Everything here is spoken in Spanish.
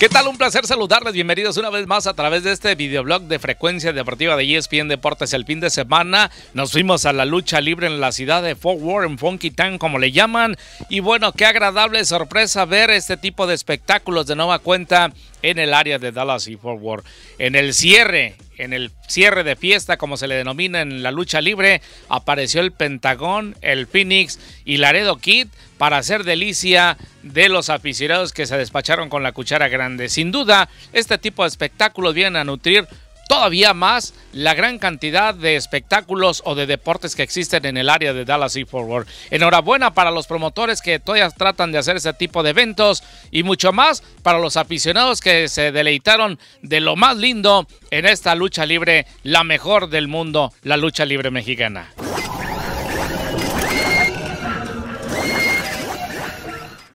¿Qué tal? Un placer saludarles. Bienvenidos una vez más a través de este videoblog de Frecuencia Deportiva de ESPN Deportes. El fin de semana nos fuimos a la lucha libre en la ciudad de Fort Worth, en Funky Town, como le llaman. Y bueno, qué agradable sorpresa ver este tipo de espectáculos de nueva cuenta en el área de Dallas y Fort Worth. En el cierre, en el cierre de fiesta, como se le denomina en la lucha libre, apareció el Pentagón, el Phoenix y Laredo Kid para hacer delicia de los aficionados que se despacharon con la cuchara grande. Sin duda, este tipo de espectáculos vienen a nutrir todavía más la gran cantidad de espectáculos o de deportes que existen en el área de Dallas y Forward. Enhorabuena para los promotores que todavía tratan de hacer ese tipo de eventos y mucho más para los aficionados que se deleitaron de lo más lindo en esta lucha libre, la mejor del mundo, la lucha libre mexicana.